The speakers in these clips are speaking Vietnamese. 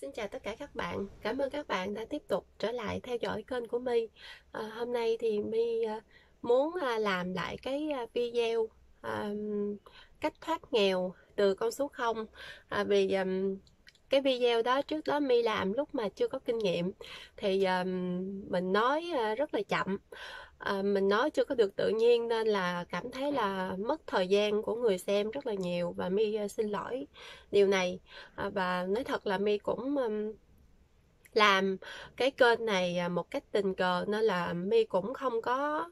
Xin chào tất cả các bạn. Cảm ơn các bạn đã tiếp tục trở lại theo dõi kênh của My. À, hôm nay thì My ờ, muốn ờ, làm lại cái video à, cách thoát nghèo từ con số 0 à, vì um, cái video đó trước đó My làm lúc mà chưa có kinh nghiệm thì um, mình nói rất là chậm à, mình nói chưa có được tự nhiên nên là cảm thấy là mất thời gian của người xem rất là nhiều và mi ờ, xin lỗi điều này à, và nói thật là mi cũng um, làm cái kênh này một cách tình cờ nên là mi cũng không có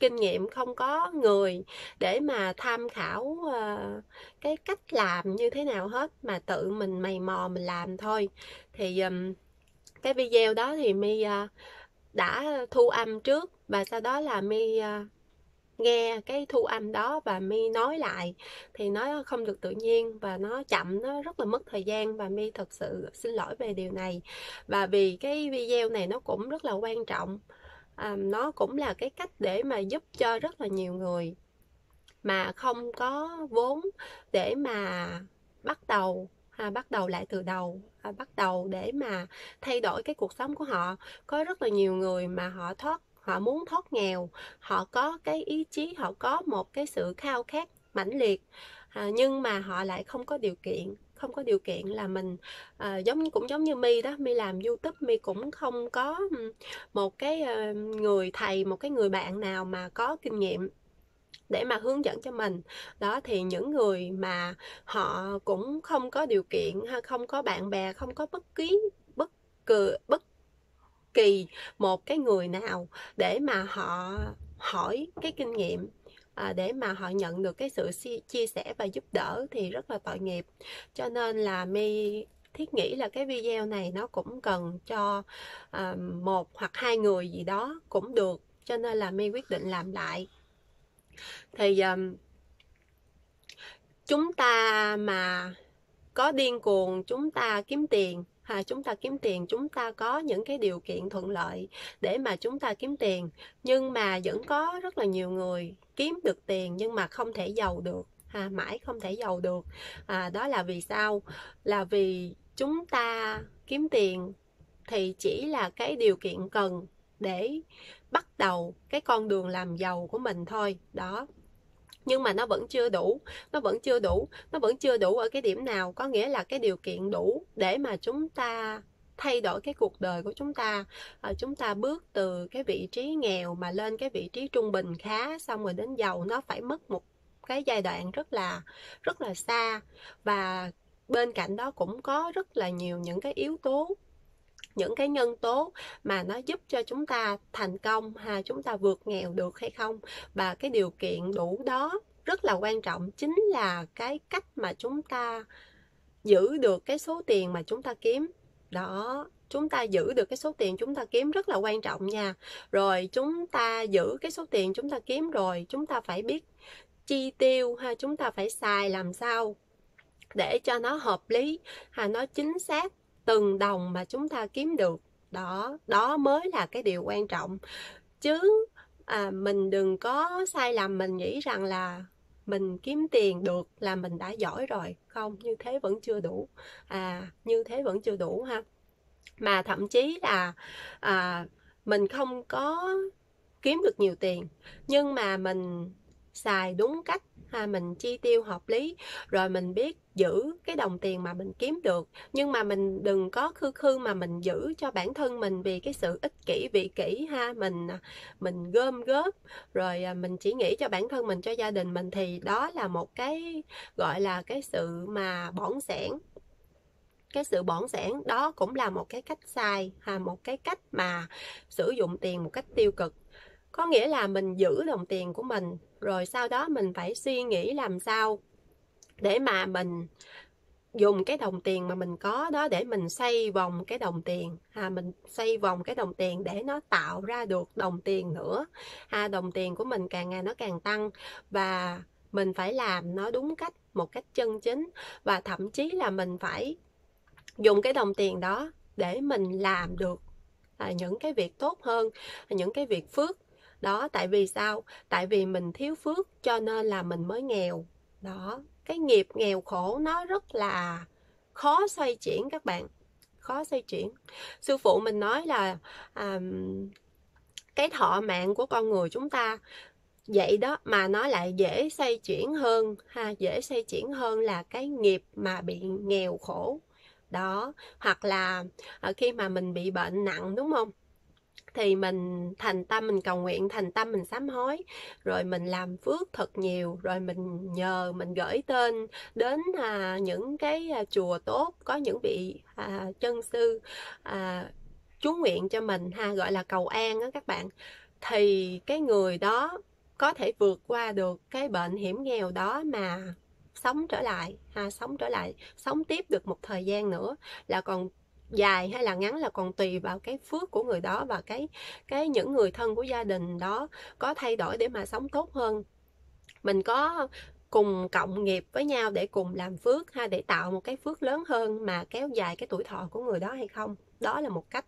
kinh nghiệm không có người để mà tham khảo uh, cái cách làm như thế nào hết mà tự mình mày mò mình làm thôi thì um, cái video đó thì mi uh, đã thu âm trước và sau đó là mi ờ, nghe cái thu âm đó và mi nói lại thì nó không được tự nhiên và nó chậm nó rất là mất thời gian và mi thật sự xin lỗi về điều này và vì cái video này nó cũng rất là quan trọng à, nó cũng là cái cách để mà giúp cho rất là nhiều người mà không có vốn để mà bắt đầu à, bắt đầu lại từ đầu à, bắt đầu để mà thay đổi cái cuộc sống của họ có rất là nhiều người mà họ thoát họ muốn thoát nghèo họ có cái ý chí họ có một cái sự khao khát mãnh liệt à, nhưng mà họ lại không có điều kiện không có điều kiện là mình à, giống như cũng giống như mi đó mi làm youtube mi cũng không có một cái uh, người thầy một cái người bạn nào mà có kinh nghiệm để mà hướng dẫn cho mình đó thì những người mà họ cũng không có điều kiện không có bạn bè không có bất kỳ bất cứ bất kỳ một cái người nào để mà họ hỏi cái kinh nghiệm à, để mà họ nhận được cái sự chia sẻ và giúp đỡ thì rất là tội nghiệp cho nên là mi thiết nghĩ là cái video này nó cũng cần cho à, một hoặc hai người gì đó cũng được cho nên là mi quyết định làm lại thì um, chúng ta mà có điên cuồng chúng ta kiếm tiền ha chúng ta kiếm tiền chúng ta có những cái điều kiện thuận lợi để mà chúng ta kiếm tiền nhưng mà vẫn có rất là nhiều người kiếm được tiền nhưng mà không thể giàu được ha mãi không thể giàu được à, đó là vì sao là vì chúng ta kiếm tiền thì chỉ là cái điều kiện cần để bắt đầu cái con đường làm giàu của mình thôi đó nhưng mà nó vẫn chưa đủ nó vẫn chưa đủ nó vẫn chưa đủ ở cái điểm nào có nghĩa là cái điều kiện đủ để mà chúng ta thay đổi cái cuộc đời của chúng ta à, chúng ta bước từ cái vị trí nghèo mà lên cái vị trí trung bình khá xong rồi đến giàu nó phải mất một cái giai đoạn rất là rất là xa và bên cạnh đó cũng có rất là nhiều những cái yếu tố những cái nhân tố mà nó giúp cho chúng ta thành công ha chúng ta vượt nghèo được hay không và cái điều kiện đủ đó rất là quan trọng chính là cái cách mà chúng ta giữ được cái số tiền mà chúng ta kiếm đó chúng ta giữ được cái số tiền chúng ta kiếm rất là quan trọng nha rồi chúng ta giữ cái số tiền chúng ta kiếm rồi chúng ta phải biết chi tiêu ha chúng ta phải xài làm sao để cho nó hợp lý ha nó chính xác từng đồng mà chúng ta kiếm được đó đó mới là cái điều quan trọng chứ à, mình đừng có sai lầm mình nghĩ rằng là mình kiếm tiền được là mình đã giỏi rồi không như thế vẫn chưa đủ à như thế vẫn chưa đủ ha mà thậm chí là à, mình không có kiếm được nhiều tiền nhưng mà mình xài đúng cách ha, mình chi tiêu hợp lý rồi mình biết giữ cái đồng tiền mà mình kiếm được nhưng mà mình đừng có khư khư mà mình giữ cho bản thân mình vì cái sự ích kỷ vị kỷ ha mình à, mình gom góp rồi à, mình chỉ nghĩ cho bản thân mình cho gia đình mình thì đó là một cái gọi là cái sự mà bỏng sẻn cái sự bỏng sẻn đó cũng là một cái cách sai ha một cái cách mà sử dụng tiền một cách tiêu cực có nghĩa là mình giữ đồng tiền của mình rồi sau đó mình phải suy nghĩ làm sao để mà mình dùng cái đồng tiền mà mình có đó để mình xây vòng cái đồng tiền à, mình xây vòng cái đồng tiền để nó tạo ra được đồng tiền nữa à, đồng tiền của mình càng ngày nó càng tăng và mình phải làm nó đúng cách một cách chân chính và thậm chí là mình phải dùng cái đồng tiền đó để mình làm được à, những cái việc tốt hơn những cái việc phước đó tại vì sao tại vì mình thiếu phước cho nên là mình mới nghèo đó cái nghiệp nghèo khổ nó rất là khó xoay chuyển các bạn khó xoay chuyển sư phụ mình nói là à, cái thọ mạng của con người chúng ta vậy đó mà nó lại dễ xoay chuyển hơn ha dễ xoay chuyển hơn là cái nghiệp mà bị nghèo khổ đó hoặc là ờ, khi mà mình bị bệnh nặng đúng không thì mình thành tâm mình cầu nguyện thành tâm mình sám hối rồi mình làm phước thật nhiều rồi mình nhờ mình gửi tên đến à, những cái à, chùa tốt có những vị à, chân sư à, chú nguyện cho mình ha gọi là cầu an á các bạn thì cái người đó có thể vượt qua được cái bệnh hiểm nghèo đó mà sống trở lại ha sống trở lại sống tiếp được một thời gian nữa là còn dài hay là ngắn là còn tùy vào cái phước của người đó và cái cái những người thân của gia đình đó có thay đổi để mà sống tốt hơn mình có cùng cộng nghiệp với nhau để cùng làm phước ha để tạo một cái phước lớn hơn mà kéo dài cái tuổi thọ của người đó hay không đó là một cách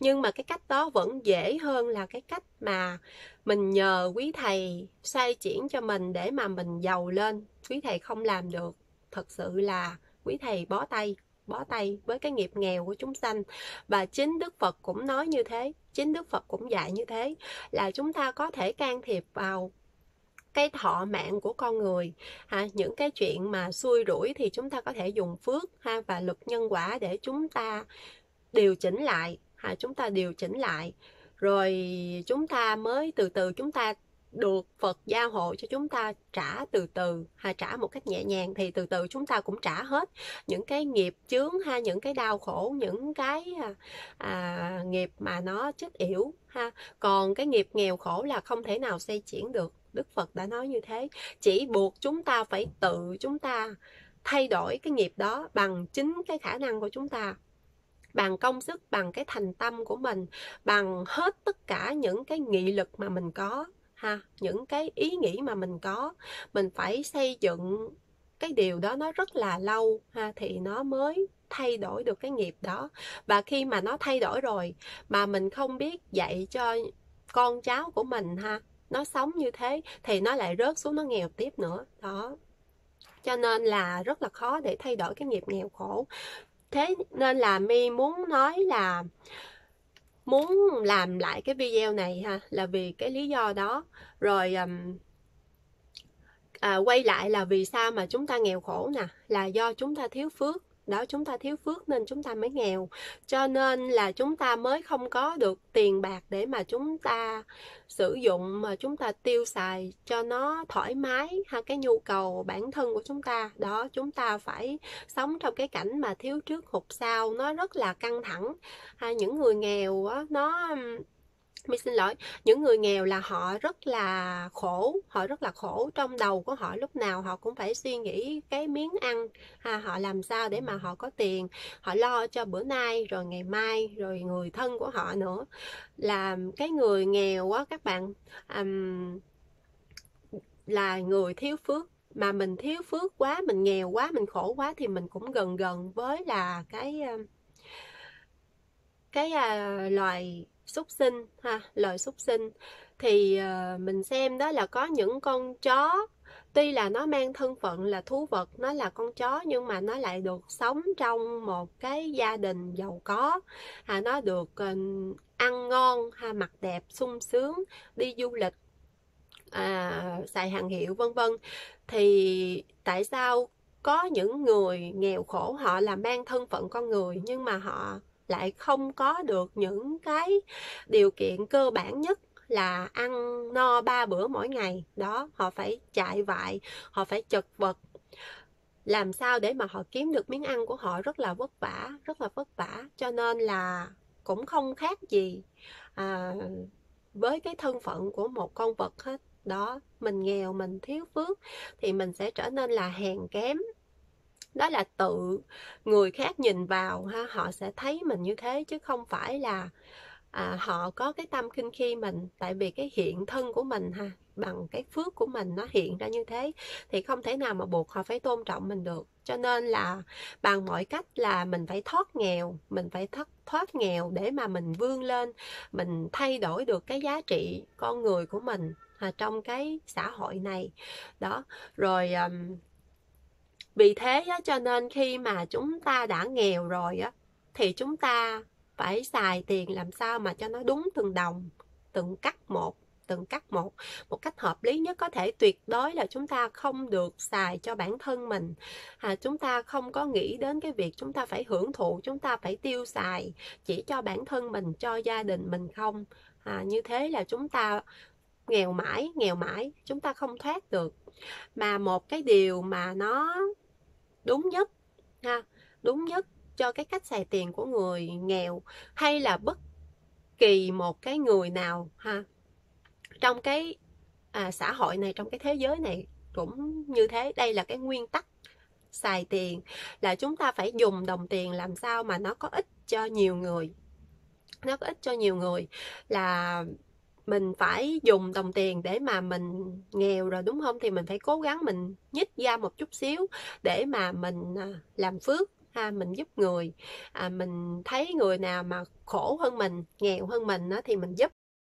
nhưng mà cái cách đó vẫn dễ hơn là cái cách mà mình nhờ quý thầy sai chuyển cho mình để mà mình giàu lên quý thầy không làm được thật sự là quý thầy bó tay bó tay với cái nghiệp nghèo của chúng sanh và chính đức phật cũng nói như thế chính đức phật cũng dạy như thế là chúng ta có thể can thiệp vào cái thọ mạng của con người ha, những cái chuyện mà xui rủi thì chúng ta có thể dùng phước ha và luật nhân quả để chúng ta điều chỉnh lại ha chúng ta điều chỉnh lại rồi chúng ta mới từ từ chúng ta được Phật gia hộ cho chúng ta trả từ từ hay trả một cách nhẹ nhàng thì từ từ chúng ta cũng trả hết những cái nghiệp chướng hay những cái đau khổ những cái à, nghiệp mà nó chết yểu ha còn cái nghiệp nghèo khổ là không thể nào xây chuyển được Đức Phật đã nói như thế chỉ buộc chúng ta phải tự chúng ta thay đổi cái nghiệp đó bằng chính cái khả năng của chúng ta bằng công sức bằng cái thành tâm của mình bằng hết tất cả những cái nghị lực mà mình có ha những cái ý nghĩ mà mình có mình phải xây dựng cái điều đó nó rất là lâu ha thì nó mới thay đổi được cái nghiệp đó và khi mà nó thay đổi rồi mà mình không biết dạy cho con cháu của mình ha nó sống như thế thì nó lại rớt xuống nó nghèo tiếp nữa đó cho nên là rất là khó để thay đổi cái nghiệp nghèo khổ thế nên là mi muốn nói là muốn làm lại cái video này ha là vì cái lý do đó rồi um, à, quay lại là vì sao mà chúng ta nghèo khổ nè là do chúng ta thiếu phước đó chúng ta thiếu phước nên chúng ta mới nghèo cho nên là chúng ta mới không có được tiền bạc để mà chúng ta sử dụng mà chúng ta tiêu xài cho nó thoải mái ha cái nhu cầu bản thân của chúng ta đó chúng ta phải sống trong cái cảnh mà thiếu trước hụt sau nó rất là căng thẳng ha những người nghèo á nó mình xin lỗi những người nghèo là họ rất là khổ họ rất là khổ trong đầu của họ lúc nào họ cũng phải suy nghĩ cái miếng ăn à, họ làm sao để mà họ có tiền họ lo cho bữa nay rồi ngày mai rồi người thân của họ nữa là cái người nghèo quá các bạn um, là người thiếu phước mà mình thiếu phước quá mình nghèo quá mình khổ quá thì mình cũng gần gần với là cái cái uh, loài súc sinh ha lời súc sinh thì uh, mình xem đó là có những con chó tuy là nó mang thân phận là thú vật nó là con chó nhưng mà nó lại được sống trong một cái gia đình giàu có à, nó được uh, ăn ngon ha mặc đẹp sung sướng đi du lịch à, xài hàng hiệu vân vân thì tại sao có những người nghèo khổ họ là mang thân phận con người nhưng mà họ lại không có được những cái điều kiện cơ bản nhất là ăn no ba bữa mỗi ngày đó họ phải chạy vại họ phải chật vật làm sao để mà họ kiếm được miếng ăn của họ rất là vất vả rất là vất vả cho nên là cũng không khác gì à, với cái thân phận của một con vật hết đó mình nghèo mình thiếu phước thì mình sẽ trở nên là hèn kém đó là tự người khác nhìn vào ha họ sẽ thấy mình như thế chứ không phải là à, họ có cái tâm khinh khi mình tại vì cái hiện thân của mình ha bằng cái phước của mình nó hiện ra như thế thì không thể nào mà buộc họ phải tôn trọng mình được cho nên là bằng mọi cách là mình phải thoát nghèo mình phải thoát thoát nghèo để mà mình vươn lên mình thay đổi được cái giá trị con người của mình à, trong cái xã hội này đó rồi um, vì thế á, cho nên khi mà chúng ta đã nghèo rồi á thì chúng ta phải xài tiền làm sao mà cho nó đúng từng đồng từng cắt một từng cắt một một cách hợp lý nhất có thể tuyệt đối là chúng ta không được xài cho bản thân mình à, chúng ta không có nghĩ đến cái việc chúng ta phải hưởng thụ chúng ta phải tiêu xài chỉ cho bản thân mình cho gia đình mình không à, như thế là chúng ta nghèo mãi nghèo mãi chúng ta không thoát được mà một cái điều mà nó đúng nhất ha đúng nhất cho cái cách xài tiền của người nghèo hay là bất kỳ một cái người nào ha trong cái à, xã hội này trong cái thế giới này cũng như thế đây là cái nguyên tắc xài tiền là chúng ta phải dùng đồng tiền làm sao mà nó có ích cho nhiều người nó có ích cho nhiều người là mình phải dùng đồng tiền để mà mình nghèo rồi đúng không thì mình phải cố gắng mình nhích ra một chút xíu để mà mình à, làm phước ha mình giúp người à, mình thấy người nào mà khổ hơn mình nghèo hơn mình á, thì mình giúp